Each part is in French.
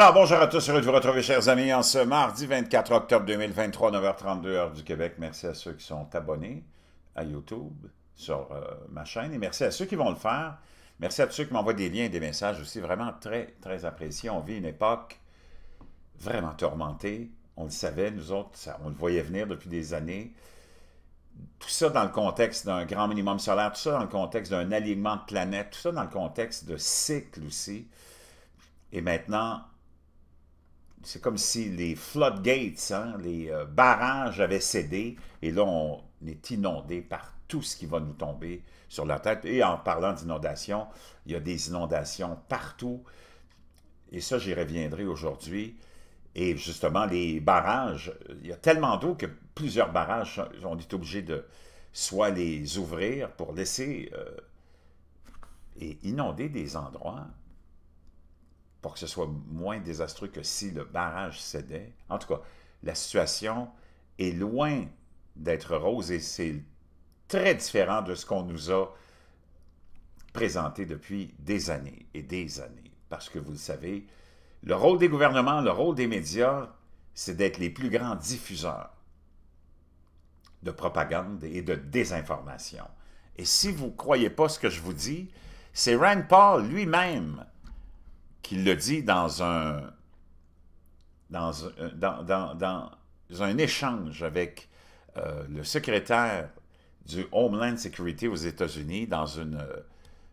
Alors, bonjour à tous, heureux de vous retrouver, chers amis, en ce mardi 24 octobre 2023, 9h32, heure du Québec. Merci à ceux qui sont abonnés à YouTube, sur euh, ma chaîne, et merci à ceux qui vont le faire. Merci à tous ceux qui m'envoient des liens et des messages aussi, vraiment très, très appréciés. On vit une époque vraiment tourmentée. On le savait, nous autres, on le voyait venir depuis des années. Tout ça dans le contexte d'un grand minimum solaire, tout ça dans le contexte d'un alignement de planète, tout ça dans le contexte de cycles aussi. Et maintenant, c'est comme si les floodgates, hein, les euh, barrages avaient cédé, et là, on est inondé par tout ce qui va nous tomber sur la tête. Et en parlant d'inondation, il y a des inondations partout, et ça, j'y reviendrai aujourd'hui. Et justement, les barrages, il y a tellement d'eau que plusieurs barrages, ont est obligé de soit les ouvrir pour laisser euh, et inonder des endroits pour que ce soit moins désastreux que si le barrage cédait. En tout cas, la situation est loin d'être rose et c'est très différent de ce qu'on nous a présenté depuis des années et des années. Parce que vous le savez, le rôle des gouvernements, le rôle des médias, c'est d'être les plus grands diffuseurs de propagande et de désinformation. Et si vous ne croyez pas ce que je vous dis, c'est Rand Paul lui-même qu'il le dit dans un, dans, euh, dans, dans, un échange avec euh, le secrétaire du Homeland Security aux États-Unis, dans une, euh,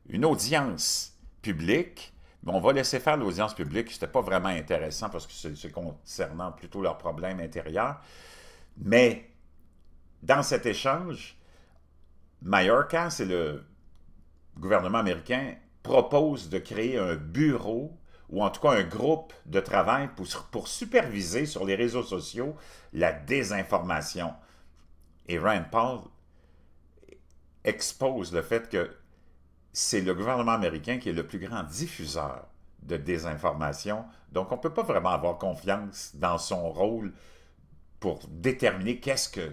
une audience publique. Mais on va laisser faire l'audience publique, c'était pas vraiment intéressant parce que c'est concernant plutôt leurs problèmes intérieurs. Mais dans cet échange, Mallorca, et le gouvernement américain, propose de créer un bureau ou en tout cas un groupe de travail pour, pour superviser sur les réseaux sociaux la désinformation. Et Rand Paul expose le fait que c'est le gouvernement américain qui est le plus grand diffuseur de désinformation. Donc, on ne peut pas vraiment avoir confiance dans son rôle pour déterminer qu'est-ce que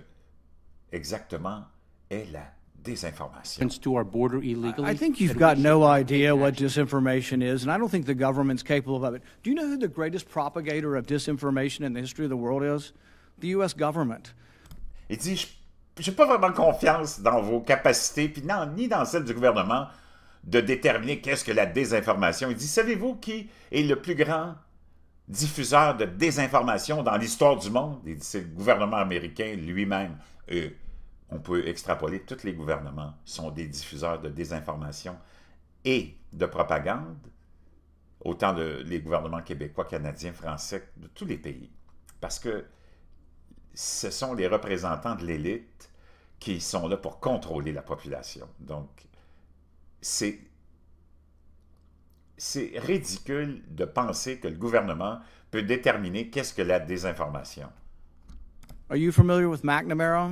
exactement est la Désinformation. I think you've got no idea what disinformation is, and I don't think the government's capable of it. Do you know who the greatest propagator of disinformation in the history of the world is? The U.S. government. Il dit, j'ai pas vraiment confiance dans vos capacités, puis non, ni dans celles du gouvernement, de déterminer qu'est-ce que la désinformation. Il dit, savez-vous qui est le plus grand diffuseur de désinformation dans l'histoire du monde? Il dit, c'est le gouvernement américain lui-même. Euh, on peut extrapoler, tous les gouvernements sont des diffuseurs de désinformation et de propagande, autant de les gouvernements québécois, canadiens, français, de tous les pays. Parce que ce sont les représentants de l'élite qui sont là pour contrôler la population. Donc, c'est c'est ridicule de penser que le gouvernement peut déterminer qu'est-ce que la désinformation. Are you familiar with McNamara?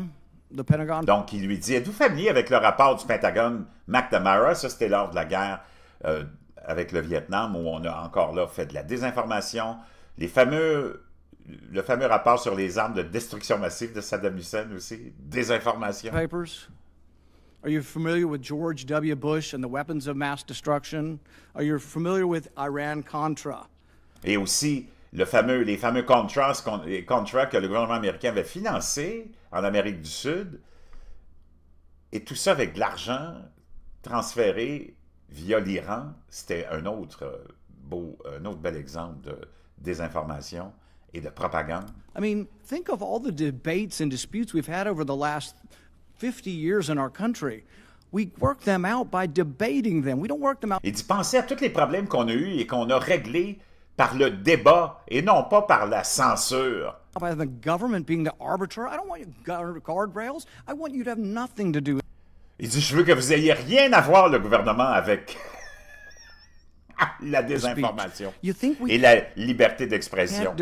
Donc, il lui dit Êtes-vous familier avec le rapport du Pentagone McNamara Ça, c'était lors de la guerre euh, avec le Vietnam, où on a encore là fait de la désinformation. Les fameux, le fameux rapport sur les armes de destruction massive de Saddam Hussein aussi, désinformation. Are you familiar with George W. Bush and the weapons of mass destruction? Are you familiar with Iran-Contra? Et aussi le fameux, les fameux Contras » contrats que le gouvernement américain avait financés en Amérique du Sud, et tout ça avec de l'argent transféré via l'Iran, c'était un autre euh, beau, un autre bel exemple de désinformation et de propagande. I mean, think Et penser à tous les problèmes qu'on a eus et qu'on a réglés par le débat et non pas par la censure by the government being the arbiter. I don't want your guardrails. I want you to have nothing to do. Il dit, je veux que vous ayez rien à voir, le gouvernement, avec la désinformation et la liberté d'expression.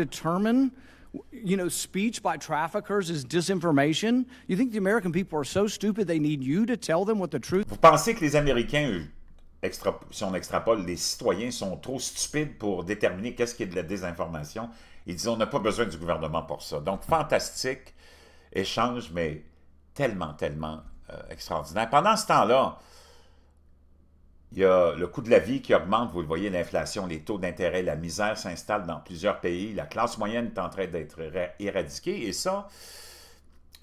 you know, speech by traffickers is disinformation? You think the American people are so stupid they need you to tell them what the truth? Vous pensez que les Américains si on extrapole, les citoyens sont trop stupides pour déterminer qu'est-ce qui est de la désinformation. Ils disent on n'a pas besoin du gouvernement pour ça. Donc, fantastique échange, mais tellement, tellement euh, extraordinaire. Pendant ce temps-là, il y a le coût de la vie qui augmente, vous le voyez, l'inflation, les taux d'intérêt, la misère s'installe dans plusieurs pays, la classe moyenne est en train d'être éradiquée, et ça,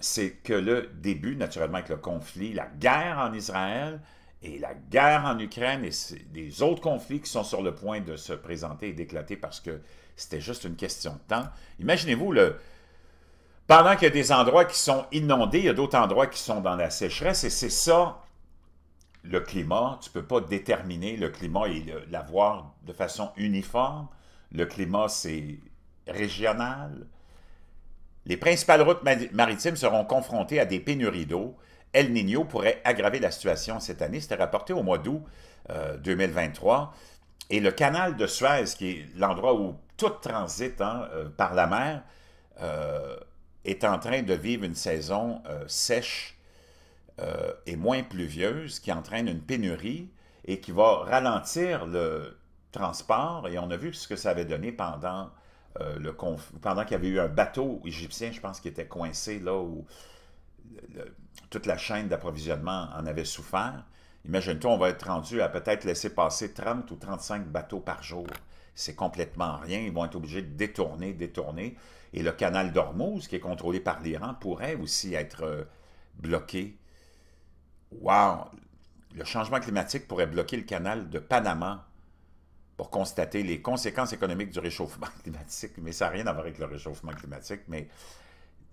c'est que le début, naturellement, avec le conflit, la guerre en Israël, et la guerre en Ukraine et des autres conflits qui sont sur le point de se présenter et d'éclater parce que c'était juste une question de temps. Imaginez-vous, le... pendant qu'il y a des endroits qui sont inondés, il y a d'autres endroits qui sont dans la sécheresse et c'est ça le climat. Tu ne peux pas déterminer le climat et l'avoir de façon uniforme. Le climat, c'est régional. Les principales routes maritimes seront confrontées à des pénuries d'eau El Niño pourrait aggraver la situation cette année. C'était rapporté au mois d'août 2023. Euh, et le canal de Suez, qui est l'endroit où tout transite hein, euh, par la mer, euh, est en train de vivre une saison sèche et moins pluvieuse qui entraîne une pénurie et qui va ralentir le transport. Et on a vu ce que ça avait donné pendant pendant qu'il y avait eu un bateau égyptien, je pense, qui était coincé là où toute la chaîne d'approvisionnement en avait souffert. Imagine-toi, on va être rendu à peut-être laisser passer 30 ou 35 bateaux par jour. C'est complètement rien. Ils vont être obligés de détourner, détourner. Et le canal d'Ormuz, qui est contrôlé par l'Iran, pourrait aussi être euh, bloqué. Wow! Le changement climatique pourrait bloquer le canal de Panama pour constater les conséquences économiques du réchauffement climatique. Mais ça n'a rien à voir avec le réchauffement climatique, mais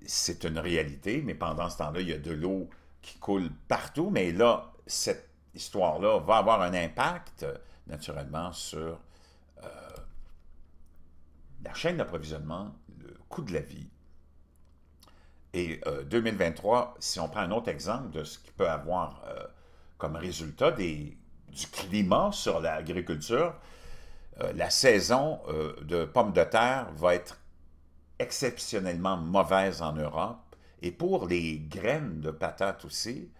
c'est une réalité, mais pendant ce temps-là, il y a de l'eau qui coule partout. Mais là, cette histoire-là va avoir un impact, euh, naturellement, sur euh, la chaîne d'approvisionnement, le coût de la vie. Et 2023, euh, si on prend un autre exemple de ce qui peut avoir comme résultat des, du climat sur l'agriculture, la saison de pommes de terre va être exceptionnellement mauvaise en Europe, et pour les graines de patates aussi,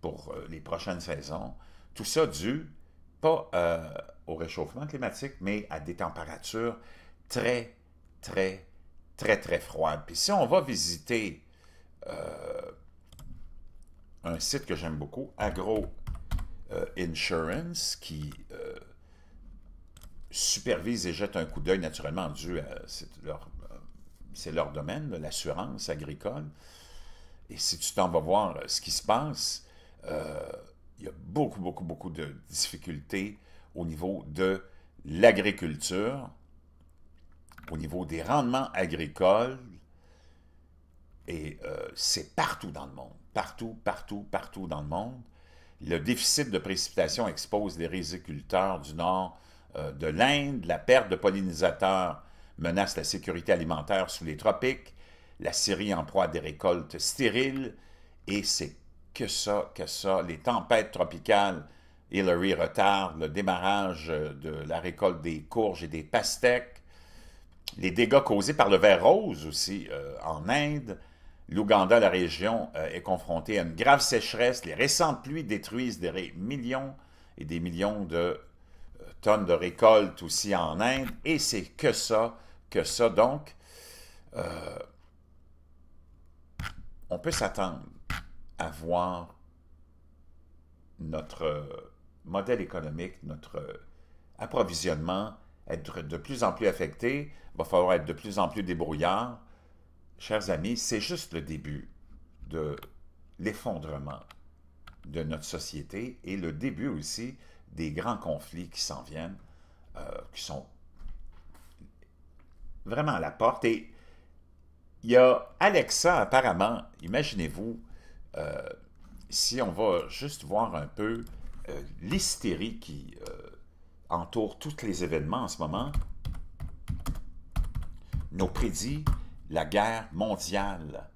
pour euh, les prochaines saisons, tout ça dû pas euh, au réchauffement climatique, mais à des températures très, très, très, très froides. Puis si on va visiter euh, un site que j'aime beaucoup, Agro Insurance, qui supervise et jette un coup d'œil naturellement dû à leur c'est leur domaine, l'assurance agricole. Et si tu t'en vas voir euh, ce qui se passe, euh, il y a beaucoup, beaucoup, beaucoup de difficultés au niveau de l'agriculture, au niveau des rendements agricoles, et euh, c'est partout dans le monde, partout, partout, partout dans le monde. Le déficit de précipitation expose les riziculteurs du nord de l'Inde, la perte de pollinisateurs menace la sécurité alimentaire sous les tropiques, la Syrie en proie à des récoltes stériles, et c'est que ça, que ça. Les tempêtes tropicales, Hillary retarde le démarrage de la récolte des courges et des pastèques, les dégâts causés par le ver rose aussi euh, en Inde, L'Ouganda, la région, euh, est confrontée à une grave sécheresse. Les récentes pluies détruisent des millions et des millions de euh, tonnes de récoltes aussi en Inde. Et c'est que ça que ça. Donc, euh, on peut s'attendre à voir notre modèle économique, notre approvisionnement être de plus en plus affecté, va falloir être de plus en plus débrouillard. Chers amis, c'est juste le début de l'effondrement de notre société et le début aussi des grands conflits qui s'en viennent, euh, qui sont vraiment à la porte. Et il y a Alexa, apparemment, imaginez-vous, euh, si on va juste voir un peu euh, l'hystérie qui euh, entoure tous les événements en ce moment, nos prédits, la guerre mondiale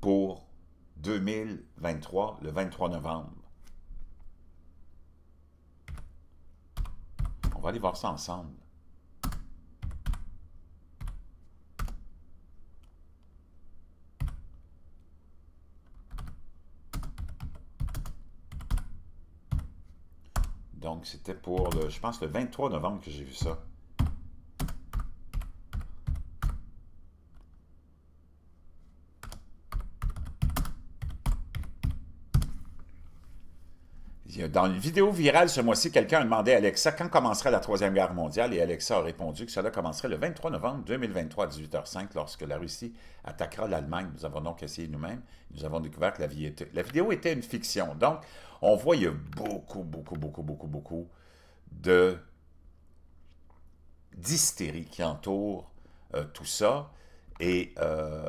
pour 2023, le 23 novembre. On va aller voir ça ensemble. Donc, c'était pour, je pense, le 23 novembre que j'ai vu ça. dans une vidéo virale ce mois-ci, quelqu'un a demandé à Alexa quand commencerait la Troisième Guerre mondiale et Alexa a répondu que cela commencerait le 23 novembre 2023 à 18h05 lorsque la Russie attaquera l'Allemagne. Nous avons donc essayé nous-mêmes. Nous avons découvert que la, était... la vidéo était une fiction. Donc, on voit il y a beaucoup, beaucoup, beaucoup, beaucoup, beaucoup de d'hystérie qui entoure euh, tout ça. Et euh,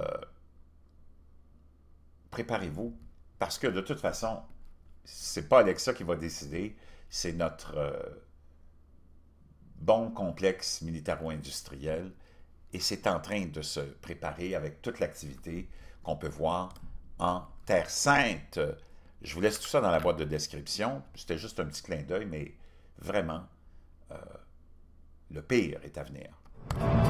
préparez-vous, parce que de toute façon, c'est pas Alexa qui va décider, c'est notre euh, bon complexe militaro-industriel et c'est en train de se préparer avec toute l'activité qu'on peut voir en Terre Sainte. Je vous laisse tout ça dans la boîte de description. C'était juste un petit clin d'œil, mais vraiment, euh, le pire est à venir.